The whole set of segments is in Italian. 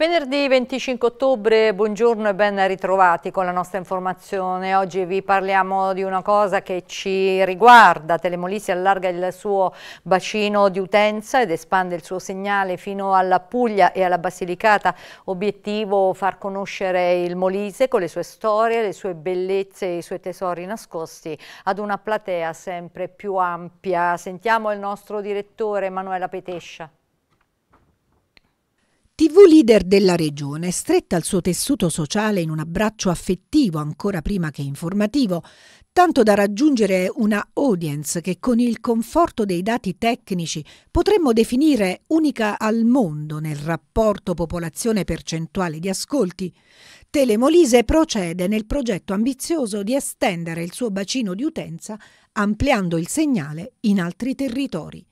Venerdì 25 ottobre, buongiorno e ben ritrovati con la nostra informazione. Oggi vi parliamo di una cosa che ci riguarda. Telemolisi allarga il suo bacino di utenza ed espande il suo segnale fino alla Puglia e alla Basilicata. Obiettivo far conoscere il Molise con le sue storie, le sue bellezze e i suoi tesori nascosti ad una platea sempre più ampia. Sentiamo il nostro direttore Emanuela Petescia. TV leader della regione, stretta al suo tessuto sociale in un abbraccio affettivo ancora prima che informativo, tanto da raggiungere una audience che con il conforto dei dati tecnici potremmo definire unica al mondo nel rapporto popolazione percentuale di ascolti, Telemolise procede nel progetto ambizioso di estendere il suo bacino di utenza ampliando il segnale in altri territori.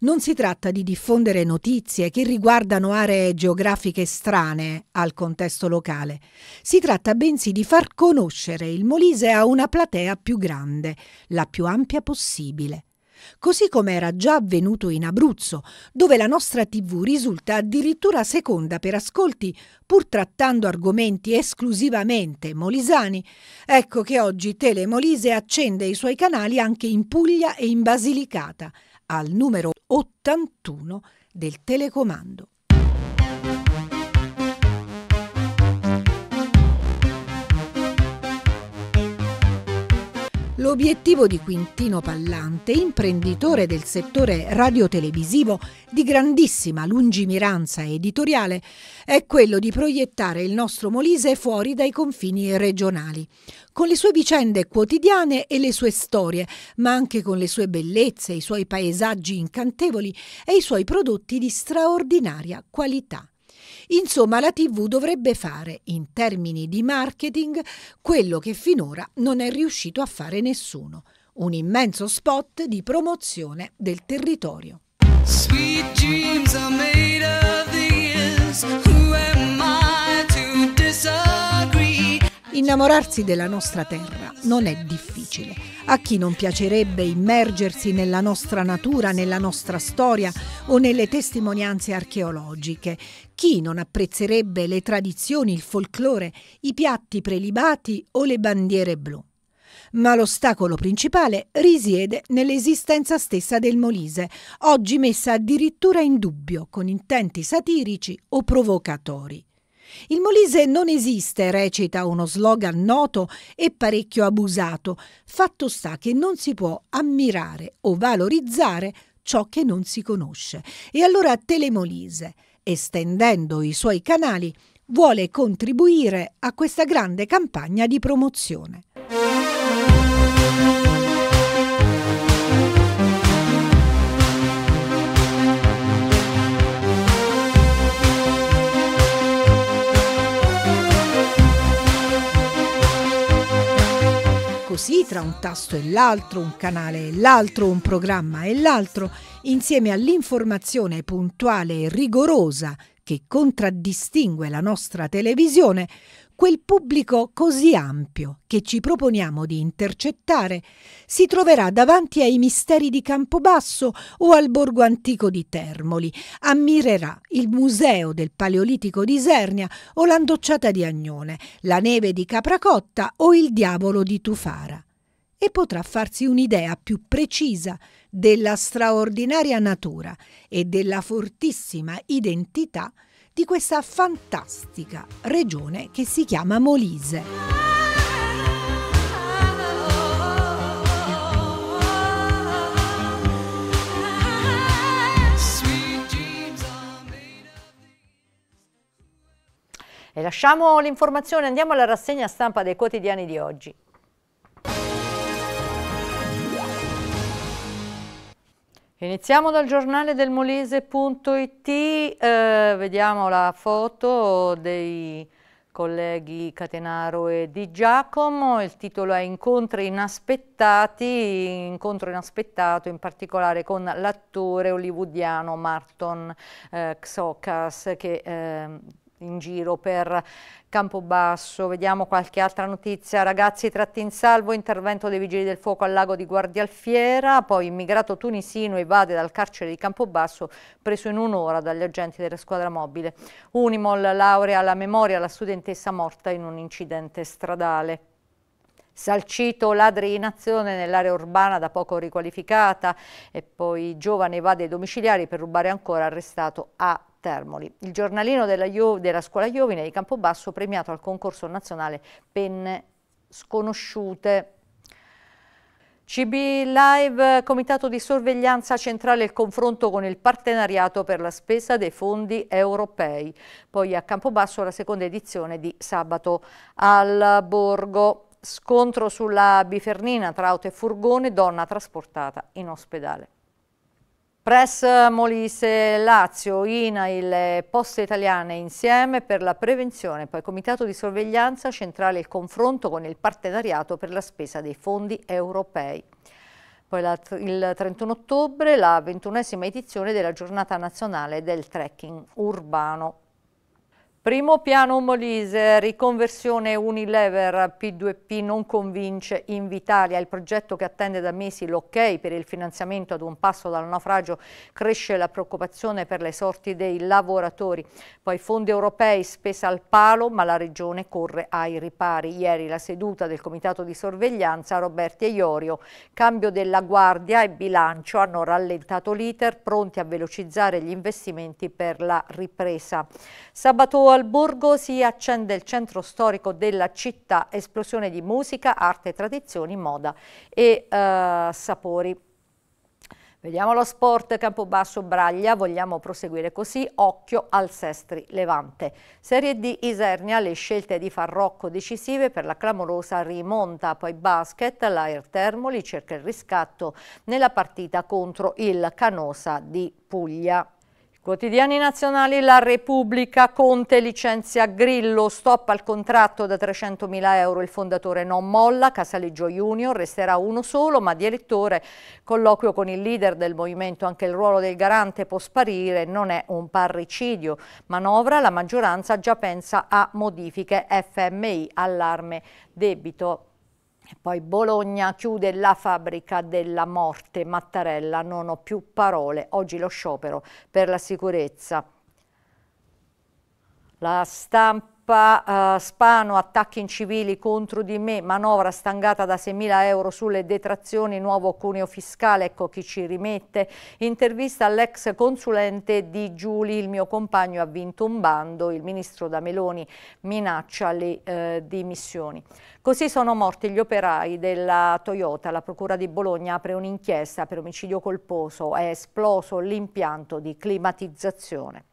Non si tratta di diffondere notizie che riguardano aree geografiche strane al contesto locale. Si tratta bensì di far conoscere il Molise a una platea più grande, la più ampia possibile così come era già avvenuto in Abruzzo, dove la nostra TV risulta addirittura seconda per ascolti, pur trattando argomenti esclusivamente molisani. Ecco che oggi Tele Molise accende i suoi canali anche in Puglia e in Basilicata, al numero 81 del telecomando. L'obiettivo di Quintino Pallante, imprenditore del settore radiotelevisivo di grandissima lungimiranza editoriale, è quello di proiettare il nostro Molise fuori dai confini regionali, con le sue vicende quotidiane e le sue storie, ma anche con le sue bellezze, i suoi paesaggi incantevoli e i suoi prodotti di straordinaria qualità. Insomma, la TV dovrebbe fare in termini di marketing quello che finora non è riuscito a fare nessuno, un immenso spot di promozione del territorio. Sweet dreams are made of these. Innamorarsi della nostra terra non è difficile a chi non piacerebbe immergersi nella nostra natura, nella nostra storia o nelle testimonianze archeologiche? Chi non apprezzerebbe le tradizioni, il folklore, i piatti prelibati o le bandiere blu? Ma l'ostacolo principale risiede nell'esistenza stessa del Molise, oggi messa addirittura in dubbio con intenti satirici o provocatori. Il Molise non esiste, recita uno slogan noto e parecchio abusato. Fatto sta che non si può ammirare o valorizzare ciò che non si conosce. E allora Telemolise, estendendo i suoi canali, vuole contribuire a questa grande campagna di promozione. così tra un tasto e l'altro, un canale e l'altro, un programma e l'altro, insieme all'informazione puntuale e rigorosa che contraddistingue la nostra televisione, quel pubblico così ampio che ci proponiamo di intercettare si troverà davanti ai misteri di Campobasso o al borgo antico di Termoli, ammirerà il museo del Paleolitico di Isernia o l'andocciata di Agnone, la neve di Capracotta o il diavolo di Tufara e potrà farsi un'idea più precisa della straordinaria natura e della fortissima identità di questa fantastica regione che si chiama Molise. E lasciamo l'informazione, andiamo alla rassegna stampa dei quotidiani di oggi. Iniziamo dal giornale del Molise.it, eh, vediamo la foto dei colleghi Catenaro e Di Giacomo, il titolo è Incontri inaspettati, incontro inaspettato in particolare con l'attore hollywoodiano Marton eh, Xokas che eh, in giro per Campobasso. Vediamo qualche altra notizia. Ragazzi tratti in salvo, intervento dei vigili del fuoco al lago di Guardialfiera, poi immigrato tunisino evade dal carcere di Campobasso, preso in un'ora dagli agenti della squadra mobile. Unimol laurea alla memoria la studentessa morta in un incidente stradale. Salcito ladri in azione nell'area urbana da poco riqualificata e poi giovane evade ai domiciliari per rubare ancora arrestato a Termoli. Il giornalino della, Io della scuola Iovine di Campobasso premiato al concorso nazionale Penne Sconosciute. CB Live, Comitato di Sorveglianza Centrale, il confronto con il partenariato per la spesa dei fondi europei. Poi a Campobasso la seconda edizione di Sabato al Borgo. Scontro sulla Bifernina tra auto e furgone, donna trasportata in ospedale. Press Molise Lazio, INA, INAIL, Poste Italiane insieme per la prevenzione, poi Comitato di Sorveglianza Centrale il confronto con il partenariato per la spesa dei fondi europei. Poi la, il 31 ottobre la ventunesima edizione della giornata nazionale del trekking urbano. Primo piano Molise, riconversione Unilever, P2P non convince Invitalia, il progetto che attende da mesi l'ok per il finanziamento ad un passo dal naufragio cresce la preoccupazione per le sorti dei lavoratori. Poi fondi europei spesa al palo ma la regione corre ai ripari. Ieri la seduta del comitato di sorveglianza Roberti e Iorio, cambio della guardia e bilancio hanno rallentato l'iter pronti a velocizzare gli investimenti per la ripresa. Sabato al Borgo si accende il centro storico della città, esplosione di musica, arte, tradizioni, moda e eh, sapori. Vediamo lo sport, Campobasso, Braglia, vogliamo proseguire così, occhio al Sestri, Levante. Serie D Isernia, le scelte di Farrocco decisive per la clamorosa rimonta, poi basket, l'Air Termoli cerca il riscatto nella partita contro il Canosa di Puglia. Quotidiani nazionali La Repubblica, Conte licenzia Grillo, stop al contratto da 300.000 euro, il fondatore non molla, Casaleggio Junior resterà uno solo ma di elettore, colloquio con il leader del movimento, anche il ruolo del garante può sparire, non è un parricidio, manovra, la maggioranza già pensa a modifiche FMI, allarme debito. E poi Bologna chiude la fabbrica della morte, Mattarella, non ho più parole, oggi lo sciopero per la sicurezza. La stampa mappa, eh, Spano attacchi incivili contro di me, manovra stangata da 6.000 euro sulle detrazioni, nuovo cuneo fiscale, ecco chi ci rimette, intervista all'ex consulente di Giuli, il mio compagno ha vinto un bando, il ministro da Meloni minaccia le eh, dimissioni. Così sono morti gli operai della Toyota, la Procura di Bologna apre un'inchiesta per omicidio colposo, è esploso l'impianto di climatizzazione.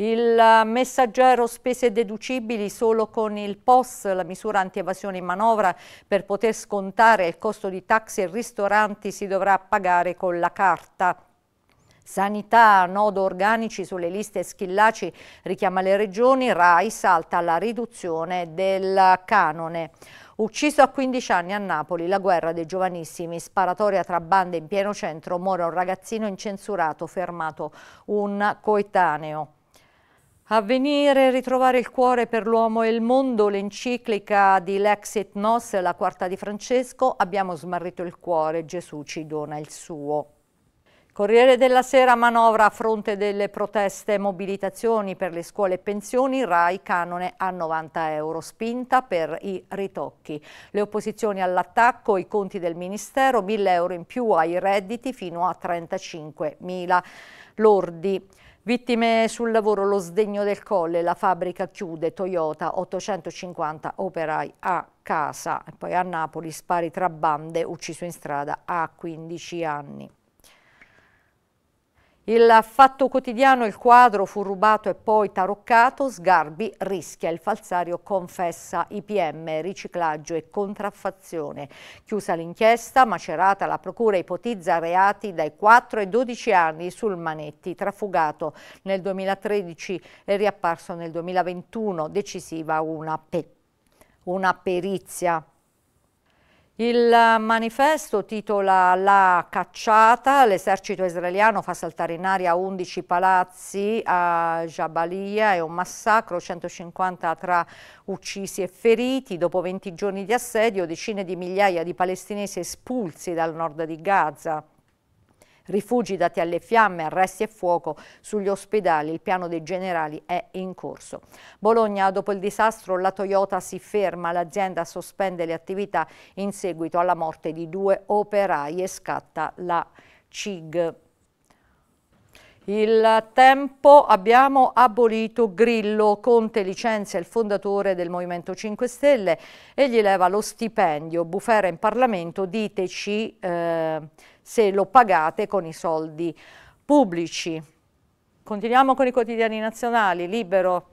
Il messaggero spese deducibili solo con il POS, la misura antievasione in manovra, per poter scontare il costo di taxi e ristoranti si dovrà pagare con la carta. Sanità, nodo organici sulle liste Schillaci richiama le regioni, RAI salta la riduzione del canone. Ucciso a 15 anni a Napoli, la guerra dei giovanissimi, sparatoria tra bande in pieno centro, muore un ragazzino incensurato, fermato un coetaneo. Avvenire, ritrovare il cuore per l'uomo e il mondo, l'enciclica di Lexit Nos, la quarta di Francesco, abbiamo smarrito il cuore, Gesù ci dona il suo. Corriere della Sera manovra a fronte delle proteste e mobilitazioni per le scuole e pensioni, RAI canone a 90 euro, spinta per i ritocchi. Le opposizioni all'attacco, i conti del Ministero, 1000 euro in più ai redditi fino a 35.000 lordi. Vittime sul lavoro, lo sdegno del colle, la fabbrica chiude, Toyota, 850 operai a casa. E poi a Napoli spari tra bande, ucciso in strada a 15 anni. Il fatto quotidiano, il quadro fu rubato e poi taroccato, Sgarbi rischia, il falsario confessa IPM, riciclaggio e contraffazione. Chiusa l'inchiesta, macerata la procura ipotizza reati dai 4 ai 12 anni sul Manetti, trafugato nel 2013 e riapparso nel 2021, decisiva una, pe una perizia. Il manifesto titola La cacciata, l'esercito israeliano fa saltare in aria 11 palazzi a Jabalia, è un massacro, 150 tra uccisi e feriti, dopo 20 giorni di assedio decine di migliaia di palestinesi espulsi dal nord di Gaza rifugi dati alle fiamme, arresti e fuoco sugli ospedali. Il piano dei generali è in corso. Bologna, dopo il disastro, la Toyota si ferma, l'azienda sospende le attività in seguito alla morte di due operai e scatta la CIG. Il tempo abbiamo abolito Grillo, Conte licenzia il fondatore del Movimento 5 Stelle e gli leva lo stipendio. Bufera in Parlamento, diteci eh, se lo pagate con i soldi pubblici. Continuiamo con i quotidiani nazionali, Libero,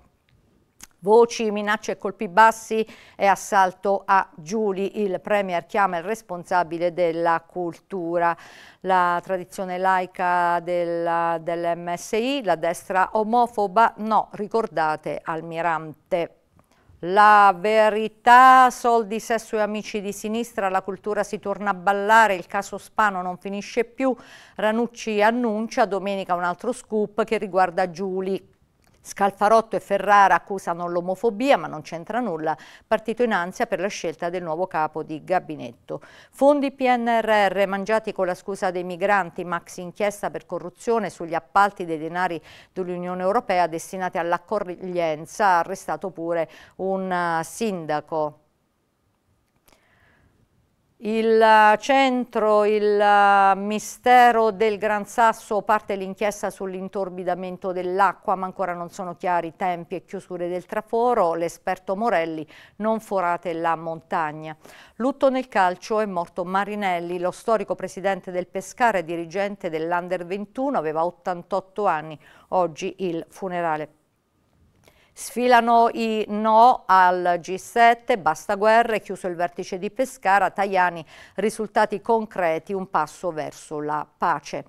voci, minacce, e colpi bassi e assalto a Giuli. Il Premier chiama il responsabile della cultura. La tradizione laica del, dell'MSI, la destra omofoba, no, ricordate Almirante. La verità, soldi, sesso e amici di sinistra, la cultura si torna a ballare, il caso Spano non finisce più, Ranucci annuncia domenica un altro scoop che riguarda Giuli. Scalfarotto e Ferrara accusano l'omofobia, ma non c'entra nulla, partito in ansia per la scelta del nuovo capo di gabinetto. Fondi PNRR mangiati con la scusa dei migranti, max inchiesta per corruzione sugli appalti dei denari dell'Unione Europea destinati all'accoglienza, arrestato pure un eh, sindaco. Il eh, centro, il eh, mistero del Gran Sasso, parte l'inchiesta sull'intorbidamento dell'acqua, ma ancora non sono chiari i tempi e chiusure del traforo. L'esperto Morelli, non forate la montagna. Lutto nel calcio è morto Marinelli, lo storico presidente del Pescara e dirigente dell'Under 21, aveva 88 anni, oggi il funerale Sfilano i no al G7, basta guerre, chiuso il vertice di Pescara, Tajani, risultati concreti, un passo verso la pace.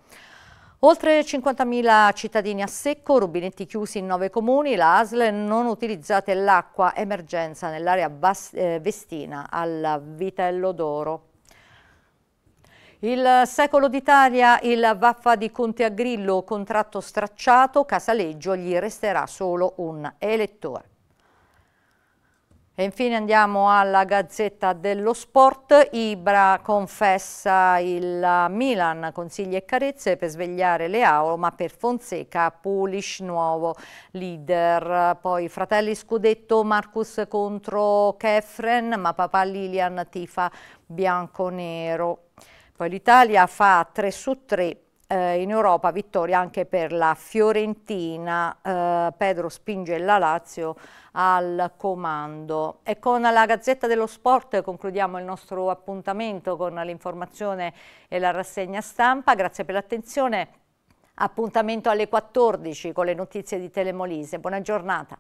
Oltre 50.000 cittadini a secco, rubinetti chiusi in nove comuni, la ASL non utilizzate l'acqua emergenza nell'area eh, vestina al Vitello d'Oro. Il secolo d'Italia, il vaffa di Conte a Grillo, contratto stracciato, Casaleggio gli resterà solo un elettore. E infine andiamo alla Gazzetta dello Sport, Ibra confessa il Milan, consigli e carezze per svegliare Leao, ma per Fonseca Pulis nuovo leader. Poi fratelli Scudetto, Marcus contro Kefren, ma papà Lilian tifa bianco-nero. Poi l'Italia fa 3 su 3 eh, in Europa, vittoria anche per la Fiorentina, eh, Pedro spinge la Lazio al comando. E con la Gazzetta dello Sport concludiamo il nostro appuntamento con l'informazione e la rassegna stampa. Grazie per l'attenzione. Appuntamento alle 14 con le notizie di Telemolise. Buona giornata.